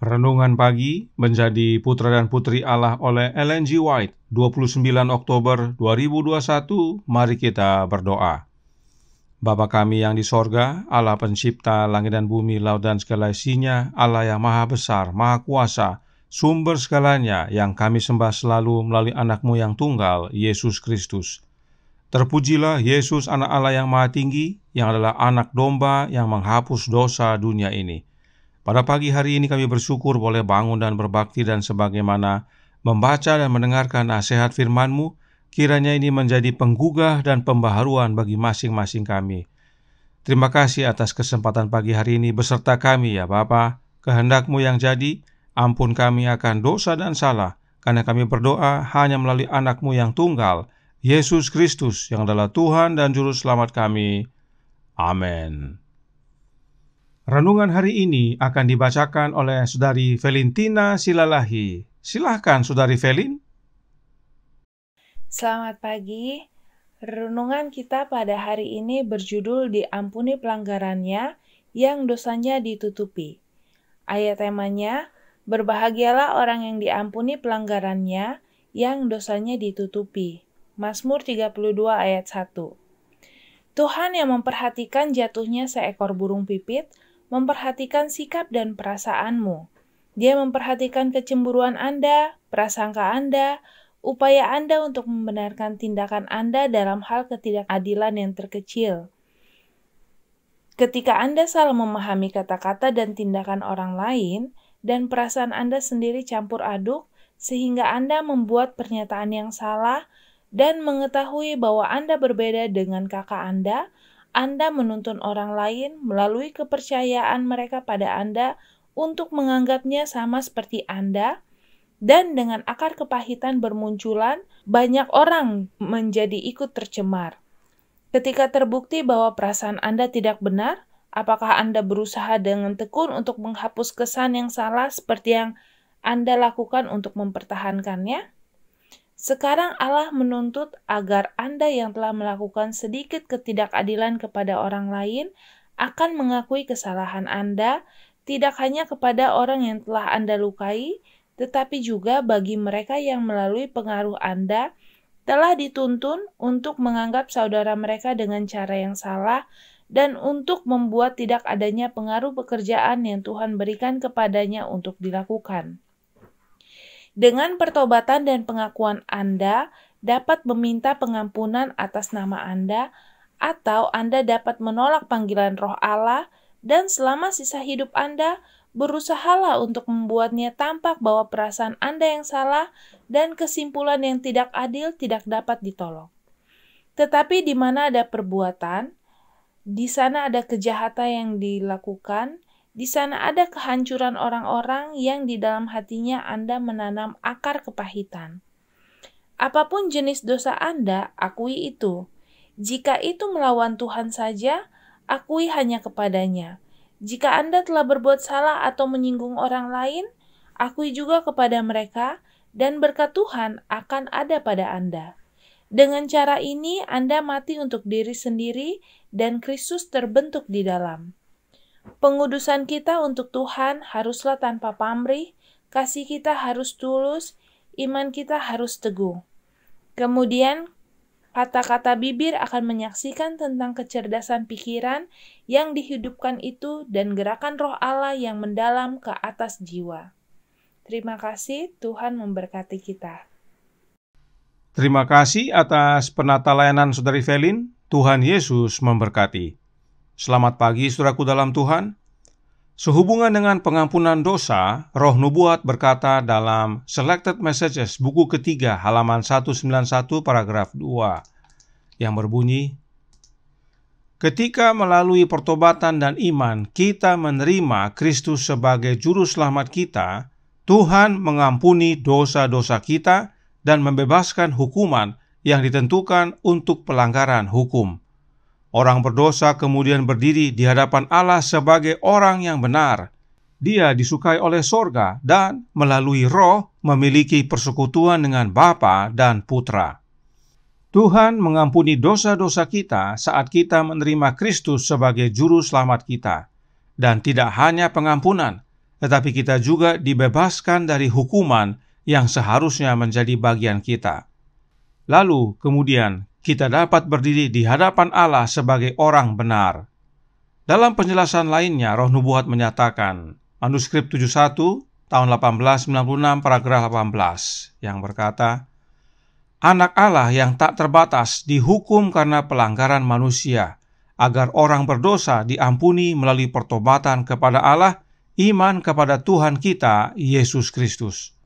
Renungan pagi menjadi putra dan putri Allah oleh Ellen G. White, 29 Oktober 2021. Mari kita berdoa. Bapa kami yang di sorga, Allah pencipta langit dan bumi, laut dan segala isinya, Allah yang maha besar, maha kuasa, sumber segalanya yang kami sembah selalu melalui anakmu yang tunggal, Yesus Kristus. Terpujilah Yesus anak Allah yang maha tinggi, yang adalah anak domba yang menghapus dosa dunia ini. Pada pagi hari ini kami bersyukur boleh bangun dan berbakti dan sebagaimana membaca dan mendengarkan nasihat firman-Mu, kiranya ini menjadi penggugah dan pembaharuan bagi masing-masing kami. Terima kasih atas kesempatan pagi hari ini beserta kami ya Bapa. Kehendakmu yang jadi, ampun kami akan dosa dan salah, karena kami berdoa hanya melalui anakmu yang tunggal, Yesus Kristus, yang adalah Tuhan dan Juru Selamat kami. Amin. Renungan hari ini akan dibacakan oleh Saudari Valentina Silalahi. Silahkan Saudari Velin. Selamat pagi. Renungan kita pada hari ini berjudul Diampuni pelanggarannya yang dosanya ditutupi. Ayat temanya, Berbahagialah orang yang diampuni pelanggarannya yang dosanya ditutupi. Mazmur 32 ayat 1 Tuhan yang memperhatikan jatuhnya seekor burung pipit memperhatikan sikap dan perasaanmu. Dia memperhatikan kecemburuan Anda, prasangka Anda, upaya Anda untuk membenarkan tindakan Anda dalam hal ketidakadilan yang terkecil. Ketika Anda salah memahami kata-kata dan tindakan orang lain, dan perasaan Anda sendiri campur aduk, sehingga Anda membuat pernyataan yang salah dan mengetahui bahwa Anda berbeda dengan kakak Anda, anda menuntun orang lain melalui kepercayaan mereka pada Anda untuk menganggapnya sama seperti Anda, dan dengan akar kepahitan bermunculan, banyak orang menjadi ikut tercemar. Ketika terbukti bahwa perasaan Anda tidak benar, apakah Anda berusaha dengan tekun untuk menghapus kesan yang salah seperti yang Anda lakukan untuk mempertahankannya? Sekarang Allah menuntut agar Anda yang telah melakukan sedikit ketidakadilan kepada orang lain akan mengakui kesalahan Anda, tidak hanya kepada orang yang telah Anda lukai, tetapi juga bagi mereka yang melalui pengaruh Anda telah dituntun untuk menganggap saudara mereka dengan cara yang salah dan untuk membuat tidak adanya pengaruh pekerjaan yang Tuhan berikan kepadanya untuk dilakukan. Dengan pertobatan dan pengakuan Anda, dapat meminta pengampunan atas nama Anda, atau Anda dapat menolak panggilan roh Allah, dan selama sisa hidup Anda, berusahalah untuk membuatnya tampak bahwa perasaan Anda yang salah dan kesimpulan yang tidak adil tidak dapat ditolong. Tetapi di mana ada perbuatan, di sana ada kejahatan yang dilakukan, di sana ada kehancuran orang-orang yang di dalam hatinya Anda menanam akar kepahitan. Apapun jenis dosa Anda, akui itu. Jika itu melawan Tuhan saja, akui hanya kepadanya. Jika Anda telah berbuat salah atau menyinggung orang lain, akui juga kepada mereka, dan berkat Tuhan akan ada pada Anda. Dengan cara ini, Anda mati untuk diri sendiri, dan Kristus terbentuk di dalam. Pengudusan kita untuk Tuhan haruslah tanpa pamrih, kasih kita harus tulus, iman kita harus teguh. Kemudian, kata-kata bibir akan menyaksikan tentang kecerdasan pikiran yang dihidupkan itu dan gerakan roh Allah yang mendalam ke atas jiwa. Terima kasih, Tuhan memberkati kita. Terima kasih atas penata layanan Saudari Felin. Tuhan Yesus memberkati. Selamat pagi, saudaraku dalam Tuhan. Sehubungan dengan pengampunan dosa, roh nubuat berkata dalam Selected Messages buku ketiga halaman 191 paragraf 2 yang berbunyi, Ketika melalui pertobatan dan iman kita menerima Kristus sebagai juru selamat kita, Tuhan mengampuni dosa-dosa kita dan membebaskan hukuman yang ditentukan untuk pelanggaran hukum. Orang berdosa kemudian berdiri di hadapan Allah sebagai orang yang benar. Dia disukai oleh sorga dan melalui roh memiliki persekutuan dengan Bapa dan Putra. Tuhan mengampuni dosa-dosa kita saat kita menerima Kristus sebagai juru selamat kita. Dan tidak hanya pengampunan, tetapi kita juga dibebaskan dari hukuman yang seharusnya menjadi bagian kita. Lalu kemudian kita dapat berdiri di hadapan Allah sebagai orang benar. Dalam penjelasan lainnya, Roh Nubuat menyatakan, manuskrip 71 tahun 1896 paragraf 18 yang berkata, Anak Allah yang tak terbatas dihukum karena pelanggaran manusia, agar orang berdosa diampuni melalui pertobatan kepada Allah, iman kepada Tuhan kita, Yesus Kristus.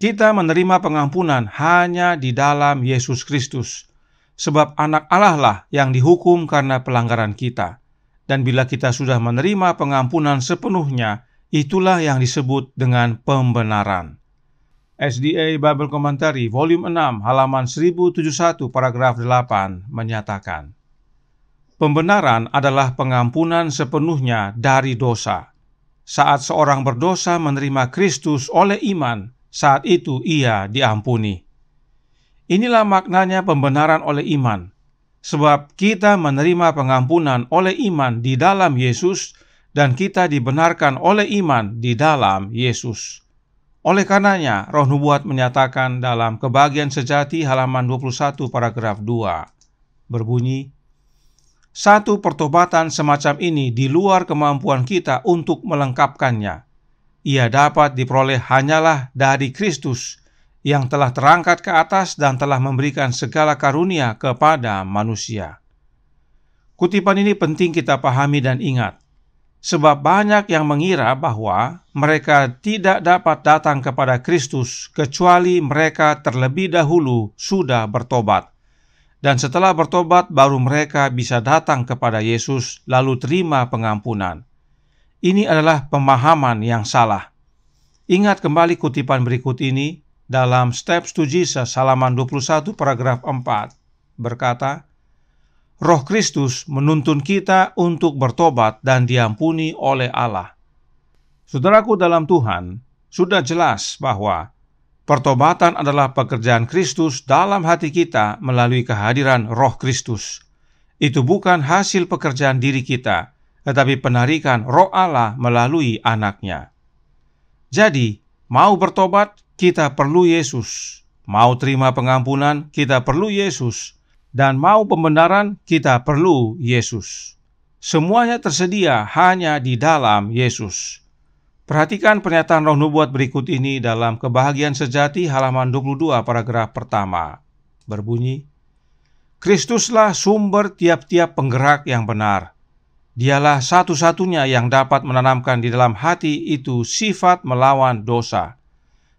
Kita menerima pengampunan hanya di dalam Yesus Kristus, sebab Anak Allah lah yang dihukum karena pelanggaran kita. Dan bila kita sudah menerima pengampunan sepenuhnya, itulah yang disebut dengan pembenaran. SDA Bible Commentary Volume 6 halaman 1071 paragraf 8 menyatakan Pembenaran adalah pengampunan sepenuhnya dari dosa. Saat seorang berdosa menerima Kristus oleh iman, saat itu ia diampuni. Inilah maknanya pembenaran oleh iman, sebab kita menerima pengampunan oleh iman di dalam Yesus, dan kita dibenarkan oleh iman di dalam Yesus. Oleh karenanya, roh nubuat menyatakan dalam kebagian sejati halaman 21 paragraf 2, berbunyi, Satu pertobatan semacam ini di luar kemampuan kita untuk melengkapkannya ia dapat diperoleh hanyalah dari Kristus yang telah terangkat ke atas dan telah memberikan segala karunia kepada manusia. Kutipan ini penting kita pahami dan ingat, sebab banyak yang mengira bahwa mereka tidak dapat datang kepada Kristus kecuali mereka terlebih dahulu sudah bertobat dan setelah bertobat baru mereka bisa datang kepada Yesus lalu terima pengampunan. Ini adalah pemahaman yang salah. Ingat kembali kutipan berikut ini dalam Steps to Jesus halaman 21 paragraf 4 berkata, Roh Kristus menuntun kita untuk bertobat dan diampuni oleh Allah. Saudaraku dalam Tuhan, sudah jelas bahwa pertobatan adalah pekerjaan Kristus dalam hati kita melalui kehadiran Roh Kristus. Itu bukan hasil pekerjaan diri kita, tetapi penarikan roh Allah melalui anaknya. Jadi, mau bertobat, kita perlu Yesus. Mau terima pengampunan, kita perlu Yesus. Dan mau pembenaran, kita perlu Yesus. Semuanya tersedia hanya di dalam Yesus. Perhatikan pernyataan roh nubuat berikut ini dalam kebahagiaan sejati halaman 22 paragraf pertama. Berbunyi, Kristuslah sumber tiap-tiap penggerak yang benar Dialah satu-satunya yang dapat menanamkan di dalam hati itu sifat melawan dosa.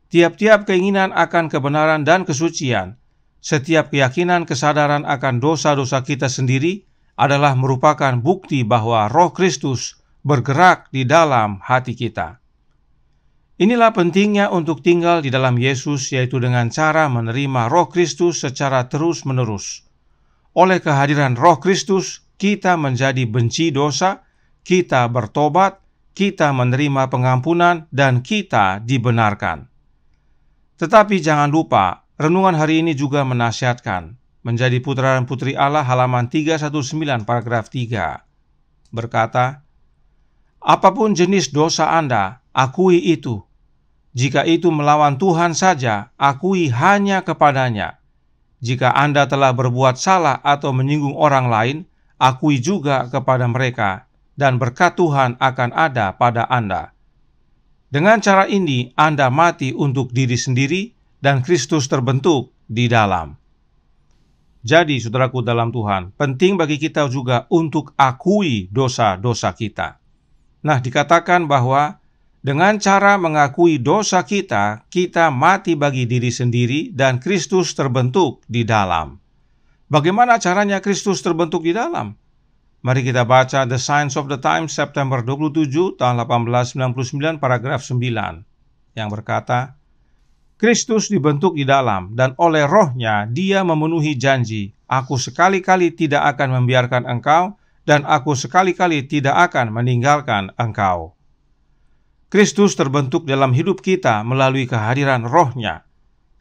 Tiap-tiap keinginan akan kebenaran dan kesucian, setiap keyakinan kesadaran akan dosa-dosa kita sendiri adalah merupakan bukti bahwa Roh Kristus bergerak di dalam hati kita. Inilah pentingnya untuk tinggal di dalam Yesus, yaitu dengan cara menerima Roh Kristus secara terus-menerus. Oleh kehadiran Roh Kristus, kita menjadi benci dosa, kita bertobat, kita menerima pengampunan, dan kita dibenarkan. Tetapi jangan lupa, renungan hari ini juga menasihatkan menjadi putra dan putri Allah halaman 319 paragraf 3 berkata, Apapun jenis dosa Anda, akui itu. Jika itu melawan Tuhan saja, akui hanya kepadanya. Jika Anda telah berbuat salah atau menyinggung orang lain, akui juga kepada mereka, dan berkat Tuhan akan ada pada Anda. Dengan cara ini, Anda mati untuk diri sendiri, dan Kristus terbentuk di dalam. Jadi, saudaraku dalam Tuhan, penting bagi kita juga untuk akui dosa-dosa kita. Nah, dikatakan bahwa dengan cara mengakui dosa kita, kita mati bagi diri sendiri, dan Kristus terbentuk di dalam. Bagaimana caranya Kristus terbentuk di dalam? Mari kita baca The Science of the Times September 27 tahun 1899 paragraf 9 yang berkata, Kristus dibentuk di dalam dan oleh rohnya dia memenuhi janji, aku sekali-kali tidak akan membiarkan engkau dan aku sekali-kali tidak akan meninggalkan engkau. Kristus terbentuk dalam hidup kita melalui kehadiran rohnya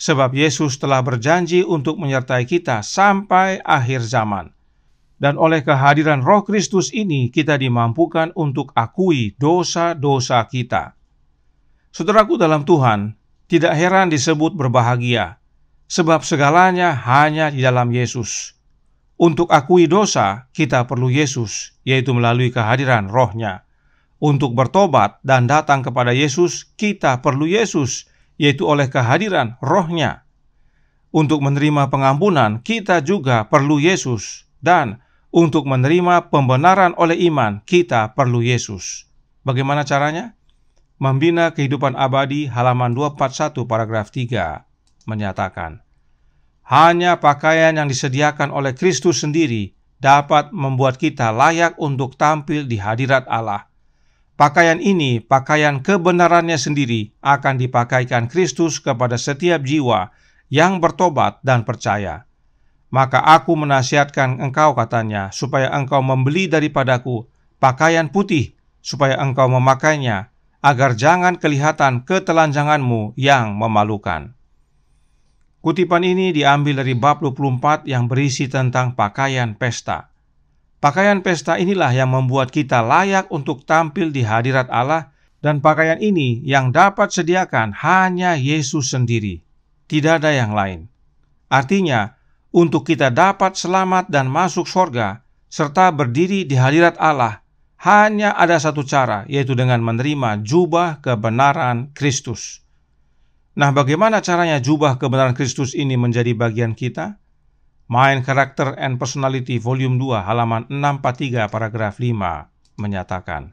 sebab Yesus telah berjanji untuk menyertai kita sampai akhir zaman. Dan oleh kehadiran Roh Kristus ini, kita dimampukan untuk akui dosa-dosa kita. Saudaraku dalam Tuhan, tidak heran disebut berbahagia, sebab segalanya hanya di dalam Yesus. Untuk akui dosa, kita perlu Yesus, yaitu melalui kehadiran rohnya. Untuk bertobat dan datang kepada Yesus, kita perlu Yesus, yaitu oleh kehadiran rohnya. Untuk menerima pengampunan, kita juga perlu Yesus. Dan untuk menerima pembenaran oleh iman, kita perlu Yesus. Bagaimana caranya? Membina kehidupan abadi halaman 241 paragraf 3 menyatakan, Hanya pakaian yang disediakan oleh Kristus sendiri dapat membuat kita layak untuk tampil di hadirat Allah Pakaian ini, pakaian kebenarannya sendiri, akan dipakaikan Kristus kepada setiap jiwa yang bertobat dan percaya. Maka aku menasihatkan engkau katanya, supaya engkau membeli daripadaku pakaian putih, supaya engkau memakainya, agar jangan kelihatan ketelanjanganmu yang memalukan. Kutipan ini diambil dari bab 24 yang berisi tentang pakaian pesta. Pakaian pesta inilah yang membuat kita layak untuk tampil di hadirat Allah dan pakaian ini yang dapat sediakan hanya Yesus sendiri. Tidak ada yang lain. Artinya, untuk kita dapat selamat dan masuk sorga, serta berdiri di hadirat Allah, hanya ada satu cara, yaitu dengan menerima jubah kebenaran Kristus. Nah, bagaimana caranya jubah kebenaran Kristus ini menjadi bagian kita? Mind Character and Personality Volume 2 halaman 643 paragraf 5 menyatakan,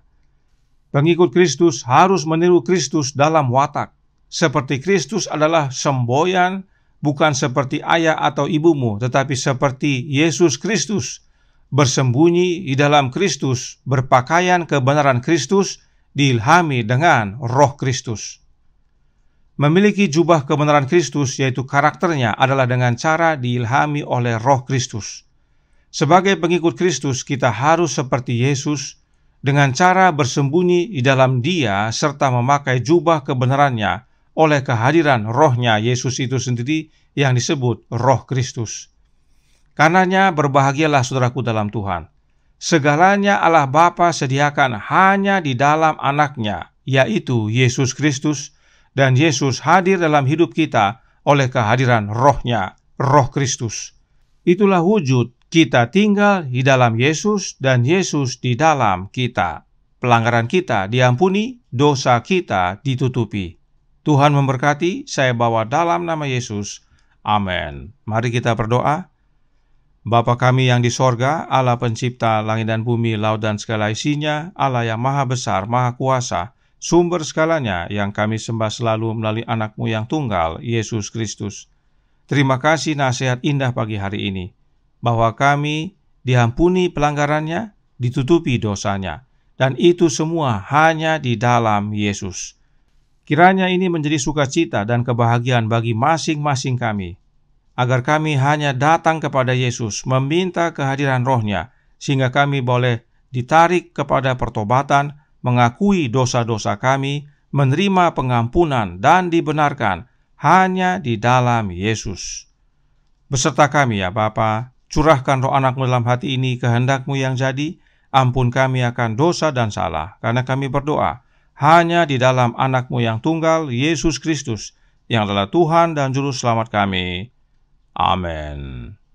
Pengikut Kristus harus meniru Kristus dalam watak, seperti Kristus adalah semboyan, bukan seperti ayah atau ibumu, tetapi seperti Yesus Kristus, bersembunyi di dalam Kristus, berpakaian kebenaran Kristus, diilhami dengan roh Kristus memiliki jubah kebenaran Kristus yaitu karakternya adalah dengan cara diilhami oleh roh Kristus. Sebagai pengikut Kristus kita harus seperti Yesus dengan cara bersembunyi di dalam dia serta memakai jubah kebenarannya oleh kehadiran rohnya Yesus itu sendiri yang disebut roh Kristus. Karenanya berbahagialah saudaraku dalam Tuhan. Segalanya Allah Bapa sediakan hanya di dalam anaknya, yaitu Yesus Kristus, dan Yesus hadir dalam hidup kita oleh kehadiran rohnya, roh Kristus. Itulah wujud kita tinggal di dalam Yesus dan Yesus di dalam kita. Pelanggaran kita diampuni, dosa kita ditutupi. Tuhan memberkati, saya bawa dalam nama Yesus. Amin. Mari kita berdoa. Bapa kami yang di sorga, Allah pencipta langit dan bumi, laut dan segala isinya, Allah yang maha besar, maha kuasa, sumber segalanya yang kami sembah selalu melalui anakmu yang tunggal, Yesus Kristus. Terima kasih nasihat indah pagi hari ini, bahwa kami diampuni pelanggarannya, ditutupi dosanya, dan itu semua hanya di dalam Yesus. Kiranya ini menjadi sukacita dan kebahagiaan bagi masing-masing kami, agar kami hanya datang kepada Yesus meminta kehadiran rohnya, sehingga kami boleh ditarik kepada pertobatan, mengakui dosa-dosa kami, menerima pengampunan dan dibenarkan hanya di dalam Yesus. Beserta kami ya Bapa, curahkan roh anakmu dalam hati ini kehendakmu yang jadi, ampun kami akan dosa dan salah, karena kami berdoa hanya di dalam anakmu yang tunggal, Yesus Kristus, yang adalah Tuhan dan Juru Selamat kami. Amin.